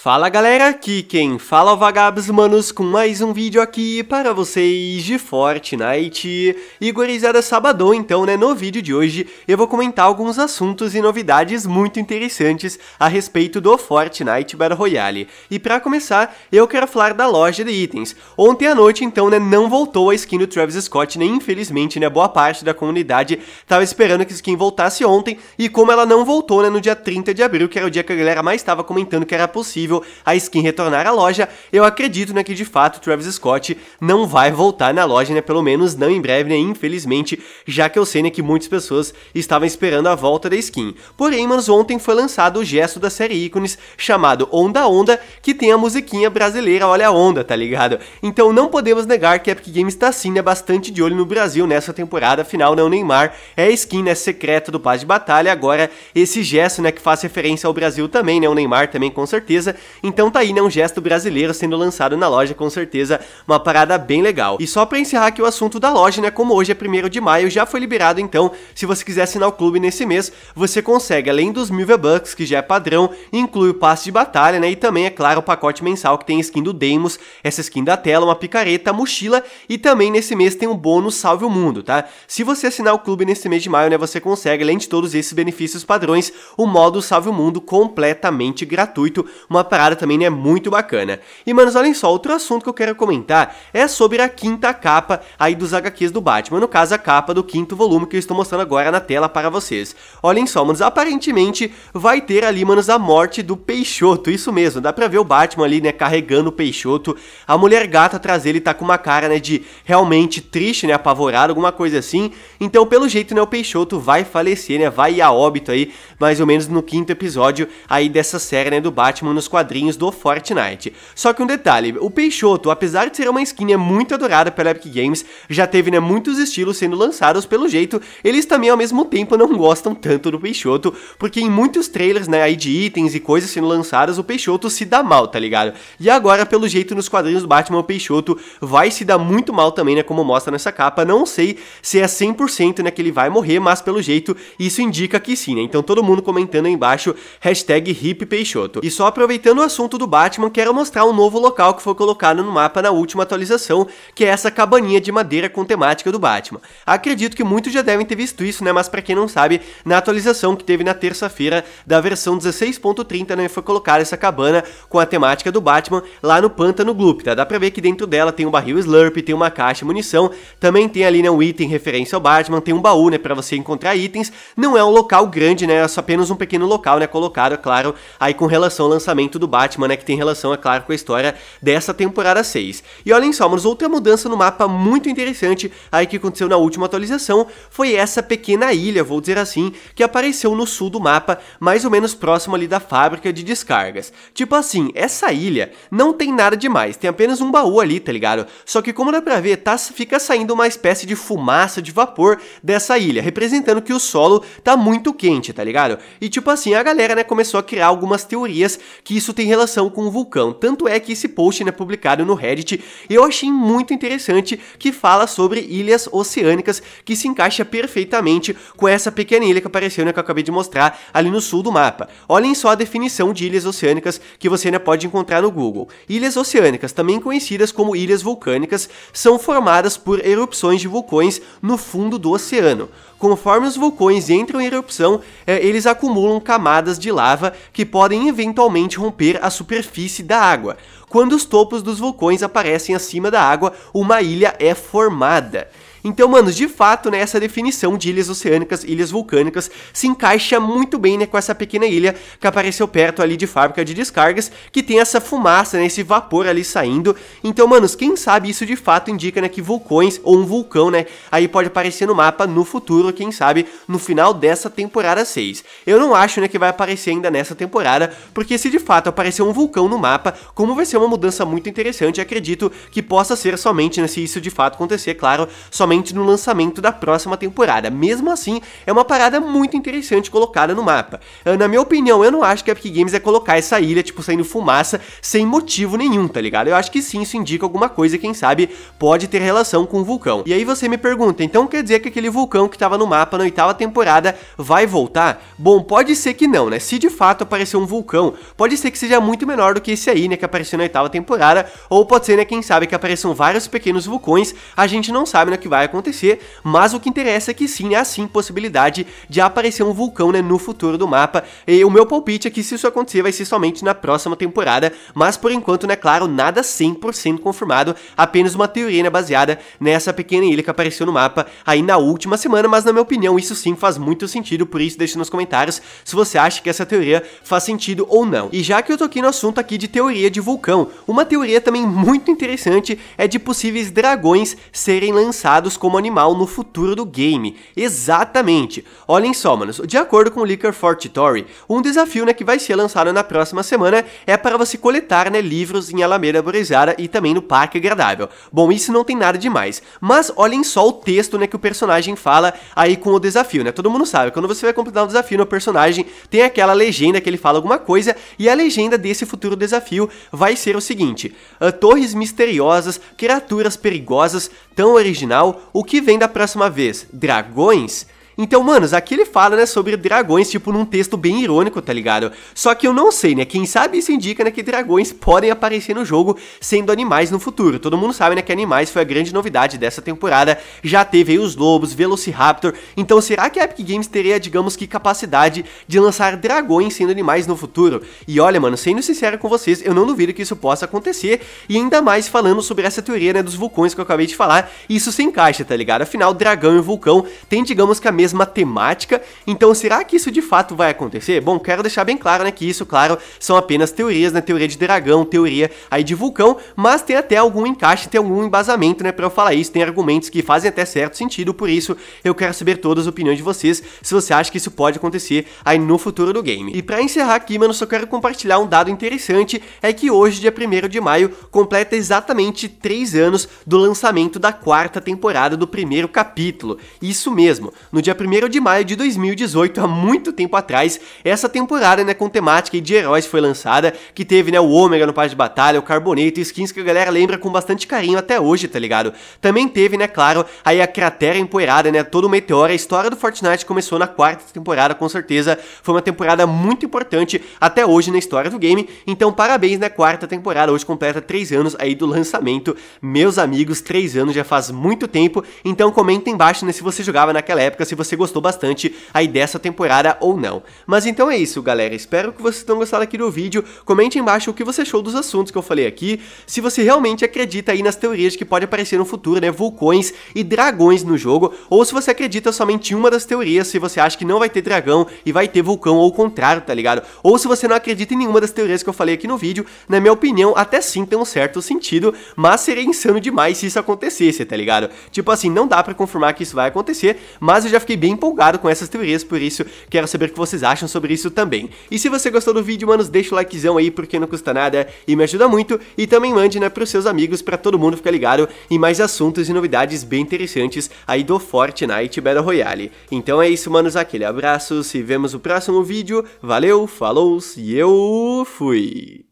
Fala galera, aqui quem fala é o Vagabos Manos com mais um vídeo aqui para vocês de Fortnite e sabadão então né, no vídeo de hoje eu vou comentar alguns assuntos e novidades muito interessantes a respeito do Fortnite Battle Royale e para começar eu quero falar da loja de itens, ontem à noite então né, não voltou a skin do Travis Scott né, infelizmente né, boa parte da comunidade tava esperando que a skin voltasse ontem e como ela não voltou né, no dia 30 de abril que era o dia que a galera mais estava comentando que era possível possível a skin retornar à loja, eu acredito né, que de fato Travis Scott não vai voltar na loja, né, pelo menos não em breve, né, infelizmente, já que eu sei né, que muitas pessoas estavam esperando a volta da skin. Porém, mas ontem foi lançado o gesto da série ícones chamado Onda Onda, que tem a musiquinha brasileira Olha a Onda, tá ligado? Então não podemos negar que a Epic Games está sim né, bastante de olho no Brasil nessa temporada, afinal não né, Neymar é a skin né, secreta do Paz de Batalha, agora esse gesto né, que faz referência ao Brasil também, né, o Neymar também com certeza, então tá aí, né? Um gesto brasileiro sendo lançado na loja, com certeza uma parada bem legal. E só pra encerrar aqui o assunto da loja, né? Como hoje é 1 de maio, já foi liberado, então, se você quiser assinar o clube nesse mês, você consegue, além dos mil V-Bucks, que já é padrão, inclui o passe de batalha, né? E também, é claro, o pacote mensal que tem skin do demos essa skin da tela, uma picareta, mochila e também nesse mês tem um bônus Salve o Mundo, tá? Se você assinar o clube nesse mês de maio, né, você consegue, além de todos esses benefícios padrões, o modo Salve o Mundo completamente gratuito, uma parada também é muito bacana. E, manos, olhem só, outro assunto que eu quero comentar é sobre a quinta capa aí dos HQs do Batman, no caso a capa do quinto volume que eu estou mostrando agora na tela para vocês. Olhem só, manos, aparentemente vai ter ali, manos, a morte do Peixoto, isso mesmo, dá pra ver o Batman ali, né, carregando o Peixoto, a mulher gata atrás dele tá com uma cara, né, de realmente triste, né, apavorado, alguma coisa assim, então pelo jeito, né, o Peixoto vai falecer, né, vai a óbito aí, mais ou menos no quinto episódio aí dessa série, né, do Batman nos 40 quadrinhos do Fortnite. Só que um detalhe, o Peixoto, apesar de ser uma skin é muito adorada pela Epic Games, já teve né, muitos estilos sendo lançados pelo jeito, eles também ao mesmo tempo não gostam tanto do Peixoto, porque em muitos trailers né, aí de itens e coisas sendo lançadas, o Peixoto se dá mal, tá ligado? E agora, pelo jeito, nos quadrinhos do Batman, o Peixoto vai se dar muito mal também, né, como mostra nessa capa, não sei se é 100% né, que ele vai morrer, mas pelo jeito isso indica que sim, né? Então todo mundo comentando aí embaixo, hashtag Peixoto. E só aproveitando aproveitando o assunto do Batman, quero mostrar um novo local que foi colocado no mapa na última atualização, que é essa cabaninha de madeira com temática do Batman. Acredito que muitos já devem ter visto isso, né? Mas para quem não sabe, na atualização que teve na terça-feira da versão 16.30, né, foi colocada essa cabana com a temática do Batman lá no Pântano Gloop, tá? Dá pra ver que dentro dela tem um barril Slurp, tem uma caixa de munição, também tem ali né, um item referência ao Batman, tem um baú, né, para você encontrar itens. Não é um local grande, né? É só apenas um pequeno local, né, colocado, é claro, aí com relação ao lançamento do Batman, né, que tem relação, é claro, com a história dessa temporada 6. E olhem só, mas outra mudança no mapa muito interessante aí que aconteceu na última atualização foi essa pequena ilha, vou dizer assim, que apareceu no sul do mapa, mais ou menos próximo ali da fábrica de descargas. Tipo assim, essa ilha não tem nada demais, tem apenas um baú ali, tá ligado? Só que como dá pra ver, tá, fica saindo uma espécie de fumaça, de vapor dessa ilha, representando que o solo tá muito quente, tá ligado? E tipo assim, a galera, né, começou a criar algumas teorias que isso isso tem relação com o vulcão. Tanto é que esse post é né, publicado no Reddit eu achei muito interessante que fala sobre ilhas oceânicas que se encaixa perfeitamente com essa pequena ilha que apareceu né, que eu acabei de mostrar ali no sul do mapa. Olhem só a definição de ilhas oceânicas que você ainda né, pode encontrar no Google. Ilhas oceânicas, também conhecidas como ilhas vulcânicas, são formadas por erupções de vulcões no fundo do oceano. Conforme os vulcões entram em erupção, é, eles acumulam camadas de lava que podem eventualmente romper a superfície da água. Quando os topos dos vulcões aparecem acima da água, uma ilha é formada. Então, mano, de fato, né, essa definição de ilhas oceânicas, ilhas vulcânicas, se encaixa muito bem, né, com essa pequena ilha que apareceu perto ali de fábrica de descargas, que tem essa fumaça, né, esse vapor ali saindo. Então, manos, quem sabe isso de fato indica, né, que vulcões ou um vulcão, né, aí pode aparecer no mapa no futuro, quem sabe, no final dessa temporada 6. Eu não acho, né, que vai aparecer ainda nessa temporada, porque se de fato aparecer um vulcão no mapa, como vai ser uma mudança muito interessante, acredito que possa ser somente, né, se isso de fato acontecer, claro, somente somente no lançamento da próxima temporada. Mesmo assim, é uma parada muito interessante colocada no mapa. Ah, na minha opinião, eu não acho que a Epic Games é colocar essa ilha, tipo, saindo fumaça sem motivo nenhum, tá ligado? Eu acho que sim, isso indica alguma coisa, quem sabe pode ter relação com o vulcão. E aí você me pergunta, então quer dizer que aquele vulcão que tava no mapa na oitava temporada vai voltar? Bom, pode ser que não, né? Se de fato aparecer um vulcão, pode ser que seja muito menor do que esse aí, né, que apareceu na oitava temporada, ou pode ser, né, quem sabe que apareçam vários pequenos vulcões, a gente não sabe, né, que vai vai acontecer, mas o que interessa é que sim, há sim possibilidade de aparecer um vulcão né, no futuro do mapa. E o meu palpite é que se isso acontecer vai ser somente na próxima temporada, mas por enquanto, né, claro, nada 100% confirmado, apenas uma teoria né, baseada nessa pequena ilha que apareceu no mapa aí na última semana, mas na minha opinião isso sim faz muito sentido, por isso deixe nos comentários se você acha que essa teoria faz sentido ou não. E já que eu tô aqui no assunto aqui de teoria de vulcão, uma teoria também muito interessante é de possíveis dragões serem lançados usados como animal no futuro do game. Exatamente! Olhem só, manos, de acordo com o Liquor Tory, um desafio né, que vai ser lançado na próxima semana é para você coletar né, livros em Alameda Borizada e também no Parque Agradável. Bom, isso não tem nada demais, mas olhem só o texto né, que o personagem fala aí com o desafio, né? Todo mundo sabe, quando você vai completar um desafio no personagem, tem aquela legenda que ele fala alguma coisa, e a legenda desse futuro desafio vai ser o seguinte: ah, torres misteriosas, criaturas perigosas, tão original o que vem da próxima vez? Dragões? Então, manos, aqui ele fala, né, sobre dragões, tipo, num texto bem irônico, tá ligado? Só que eu não sei, né, quem sabe isso indica, né, que dragões podem aparecer no jogo sendo animais no futuro. Todo mundo sabe, né, que animais foi a grande novidade dessa temporada, já teve aí os lobos, Velociraptor, então será que a Epic Games teria, digamos que, capacidade de lançar dragões sendo animais no futuro? E olha, mano, sendo sincero com vocês, eu não duvido que isso possa acontecer, e ainda mais falando sobre essa teoria, né, dos vulcões que eu acabei de falar, isso se encaixa, tá ligado? Afinal, dragão e vulcão têm, digamos que, a mesma mesma temática. Então, será que isso de fato vai acontecer? Bom, quero deixar bem claro, né, que isso, claro, são apenas teorias, né, teoria de dragão, teoria aí de vulcão, mas tem até algum encaixe, tem algum embasamento, né, para eu falar isso, tem argumentos que fazem até certo sentido, por isso eu quero saber todas as opiniões de vocês, se você acha que isso pode acontecer aí no futuro do game. E para encerrar aqui, mano, só quero compartilhar um dado interessante, é que hoje, dia 1 de maio, completa exatamente 3 anos do lançamento da quarta temporada do primeiro capítulo. Isso mesmo, no dia 1 de maio de 2018, há muito tempo atrás, essa temporada né, com temática de heróis foi lançada, que teve né, o Ômega no Paz de Batalha, o Carboneto e skins que a galera lembra com bastante carinho até hoje, tá ligado? Também teve, né, claro, aí a cratera empoeirada, né, todo o meteoro, a história do Fortnite começou na quarta temporada, com certeza, foi uma temporada muito importante até hoje na história do game, então parabéns, né, quarta temporada, hoje completa 3 anos aí do lançamento, meus amigos, 3 anos já faz muito tempo, então comenta embaixo, né, se você jogava naquela época, se você você gostou bastante aí dessa temporada ou não. Mas então é isso, galera. Espero que vocês tenham gostado aqui do vídeo. Comente embaixo o que você achou dos assuntos que eu falei aqui. Se você realmente acredita aí nas teorias que pode aparecer no futuro, né? Vulcões e dragões no jogo. Ou se você acredita somente em uma das teorias, se você acha que não vai ter dragão e vai ter vulcão ou o contrário, tá ligado? Ou se você não acredita em nenhuma das teorias que eu falei aqui no vídeo, na minha opinião, até sim tem um certo sentido, mas seria insano demais se isso acontecesse, tá ligado? Tipo assim, não dá para confirmar que isso vai acontecer, mas eu já fiquei fiquei bem empolgado com essas teorias, por isso quero saber o que vocês acham sobre isso também. E se você gostou do vídeo, manos, deixa o likezão aí porque não custa nada e me ajuda muito. E também mande, né, pros seus amigos para todo mundo ficar ligado em mais assuntos e novidades bem interessantes aí do Fortnite Battle Royale. Então é isso, manos, aquele abraço, se vemos no próximo vídeo, valeu, falou e eu fui!